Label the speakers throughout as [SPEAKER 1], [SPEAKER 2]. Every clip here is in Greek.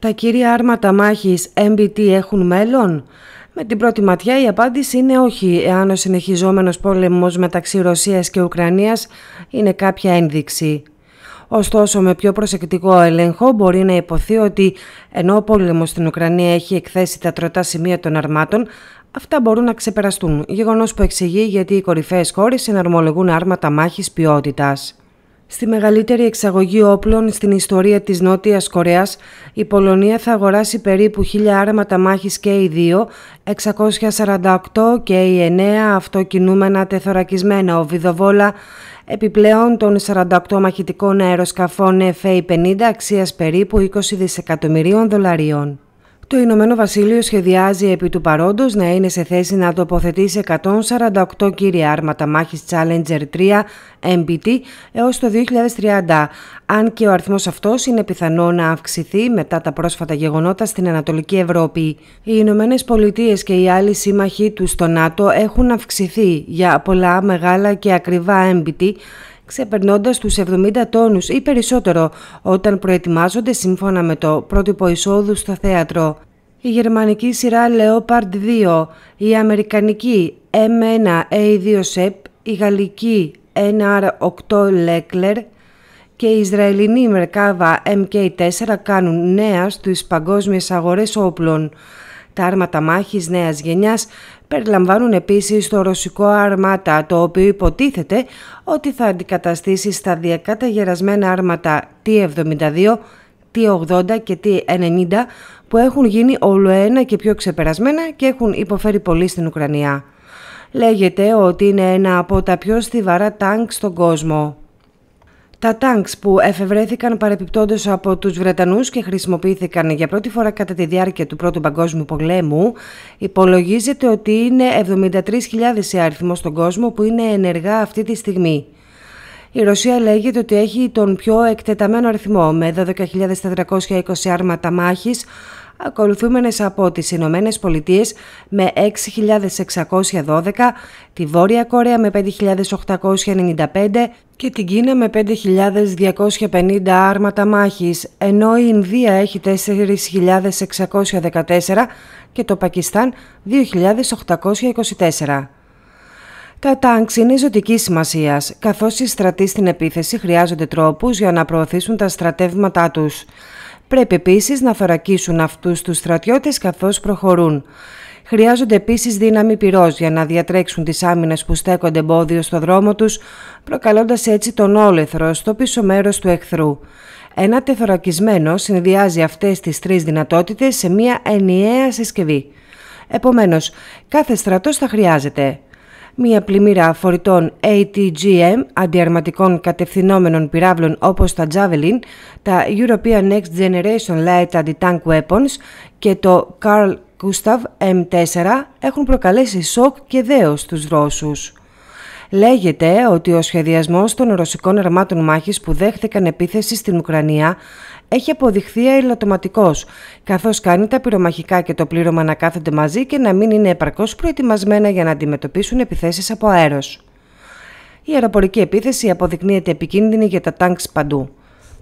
[SPEAKER 1] Τα κυρία άρματα μάχης MBT έχουν μέλλον. Με την πρώτη ματιά η απάντηση είναι όχι, εάν ο συνεχιζόμενος πόλεμος μεταξύ Ρωσίας και Ουκρανίας είναι κάποια ένδειξη. Ωστόσο, με πιο προσεκτικό έλεγχο μπορεί να υποθεί ότι ενώ ο πόλεμος στην Ουκρανία έχει εκθέσει τα τροτά σημεία των αρμάτων, αυτά μπορούν να ξεπεραστούν, γεγονός που εξηγεί γιατί οι κορυφαίες χώρες συναρμολογούν άρματα μάχης ποιότητας. Στη μεγαλύτερη εξαγωγή όπλων στην ιστορία της Νότιας Κορέας, η Πολωνία θα αγοράσει περίπου 1.000 άρματα μάχης K2, 648 και 9 αυτοκινούμενα τεθωρακισμένα οβιδοβόλα, επιπλέον των 48 μαχητικών αεροσκαφών F-50 αξίας περίπου 20 δισεκατομμυρίων δολαρίων. Το Ηνωμένο Βασίλειο σχεδιάζει επί του παρόντος να είναι σε θέση να τοποθετήσει 148 κύρια άρματα μάχης Challenger 3 MBT έως το 2030, αν και ο αριθμός αυτός είναι πιθανό να αυξηθεί μετά τα πρόσφατα γεγονότα στην Ανατολική Ευρώπη. Οι Ηνωμένες Πολιτείες και οι άλλοι σύμμαχοί τους στο ΝΑΤΟ έχουν αυξηθεί για πολλά μεγάλα και ακριβά MBT ξεπερνώντας τους 70 τόνους ή περισσότερο, όταν προετοιμάζονται σύμφωνα με το πρότυπο εισόδου στο θέατρο. Η γερμανική σειρά Leopard 2, η αμερικανική M1A2 SEP, η γαλλική NR8 Leclerc και η Ισραηλινή Μερκάβα MK4 κάνουν νέα στις παγκόσμιες αγορές όπλων. Τα άρματα μάχης νέας γενιάς περιλαμβάνουν επίσης το ρωσικό αρμάτα, το οποίο υποτίθεται ότι θα αντικαταστήσει σταδιακά τα γερασμένα άρματα T-72, T-80 και T-90 που έχουν γίνει όλο ένα και πιο ξεπερασμένα και έχουν υποφέρει πολύ στην Ουκρανία. Λέγεται ότι είναι ένα από τα πιο στιβαρά τάγκ στον κόσμο. Τα τάγκς που εφευρέθηκαν παρεπιπτόντως από τους Βρετανούς και χρησιμοποιήθηκαν για πρώτη φορά κατά τη διάρκεια του Πρώτου Παγκόσμιου Πολέμου υπολογίζεται ότι είναι 73.000 σε αριθμό στον κόσμο που είναι ενεργά αυτή τη στιγμή. Η Ρωσία λέγεται ότι έχει τον πιο εκτεταμένο αριθμό με 12.420 άρματα μάχης ακολουθούμενες από τις Ηνωμένες Πολιτείες με 6.612, τη Βόρεια Κορέα με 5.895 και την Κίνα με 5.250 άρματα μάχης, ενώ η Ινδία έχει 4.614 και το Πακιστάν 2.824. Κατά είναι ζωτική σημασία, καθώς οι στρατοί στην επίθεση χρειάζονται τρόπους για να προωθήσουν τα στρατεύματά τους. Πρέπει επίσης να θωρακίσουν αυτούς τους στρατιώτες καθώς προχωρούν. Χρειάζονται επίσης δύναμη πυρός για να διατρέξουν τις άμυνες που στέκονται εμπόδιο στο δρόμο τους, προκαλώντας έτσι τον όλεθρο στο πίσω μέρος του εχθρού. Ένα τεθωρακισμένο συνδυάζει αυτές τις τρεις δυνατότητες σε μια ενιαία συσκευή. Επομένως, κάθε στρατός θα χρειάζεται Μία πλημμύρα φορητών ATGM, αντιαρματικών κατευθυνόμενων πυράβλων όπως τα Javelin, τα European Next Generation Light Anti-Tank Weapons και το Carl Gustav M4 έχουν προκαλέσει σοκ και δέος στους Ρώσους. Λέγεται ότι ο σχεδιασμός των ρωσικών αρμάτων μάχης που δέχθηκαν επίθεση στην Ουκρανία έχει αποδειχθεί αελατοματικό, καθώς κάνει τα πυρομαχικά και το πλήρωμα να κάθονται μαζί και να μην είναι επαρκώς προετοιμασμένα για να αντιμετωπίσουν επιθέσεις από αέρος. Η αεροπορική επίθεση αποδεικνύεται επικίνδυνη για τα τάγκς παντού.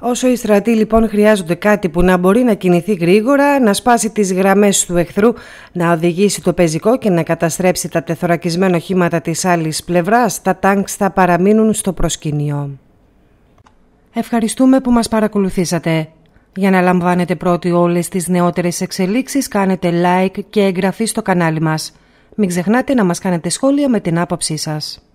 [SPEAKER 1] Όσο οι στρατοί λοιπόν χρειάζονται κάτι που να μπορεί να κινηθεί γρήγορα, να σπάσει τις γραμμές του εχθρού, να οδηγήσει το πεζικό και να καταστρέψει τα τεθωρακισμένα οχήματα της άλλης πλευράς, τα τάγκς θα παραμείνουν στο προσκήνιο. Ευχαριστούμε που μας παρακολουθήσατε. Για να λαμβάνετε πρώτοι όλες τις νεότερες εξελίξεις, κάνετε like και εγγραφή στο κανάλι μας. Μην ξεχνάτε να μας κάνετε σχόλια με την άποψή σας.